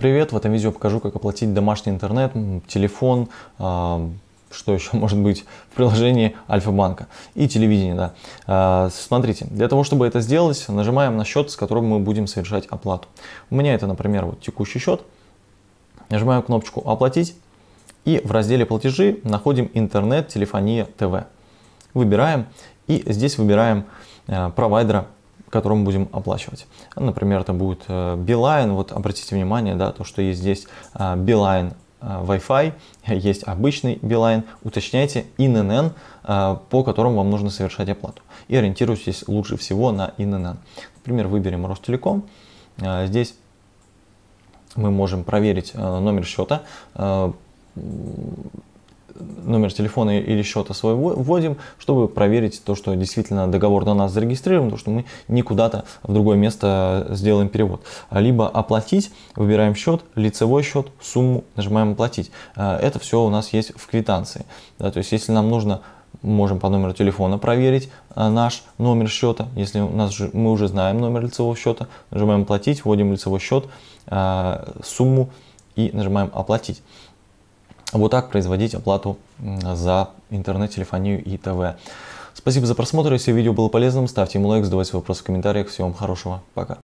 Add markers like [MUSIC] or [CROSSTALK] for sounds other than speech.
Привет! В этом видео покажу, как оплатить домашний интернет, телефон, а, что еще может быть в приложении Альфа-банка и телевидение. Да. А, смотрите, для того, чтобы это сделать, нажимаем на счет, с которым мы будем совершать оплату. У меня это, например, вот текущий счет. Нажимаем кнопочку «Оплатить» и в разделе «Платежи» находим «Интернет, телефония, ТВ». Выбираем и здесь выбираем а, провайдера которую мы будем оплачивать. Например, это будет Beeline, э, Вот обратите внимание, да, то, что есть здесь Beeline э, э, Wi-Fi, [LAUGHS] есть обычный Beeline, Уточняйте ИНН, по которому вам нужно совершать оплату. И ориентируйтесь лучше всего на ИНН. Например, выберем Ростелеком. Здесь мы можем проверить номер счета, номер телефона или счета свой вводим, чтобы проверить то, что действительно договор на нас зарегистрирован, то, что мы не куда-то в другое место сделаем перевод. Либо оплатить, выбираем счет, лицевой счет, сумму, нажимаем оплатить. Э, это все у нас есть в квитанции. Да, то есть если нам нужно можем по номеру телефона проверить э, наш номер счета. Если у нас, мы уже знаем номер лицевого счета, нажимаем «Платить», вводим лицевой счет, э, сумму и нажимаем «Оплатить» вот так производить оплату за интернет-телефонию и ТВ. Спасибо за просмотр. Если видео было полезным, ставьте ему лайк, задавайте вопросы в комментариях. Всего вам хорошего. Пока.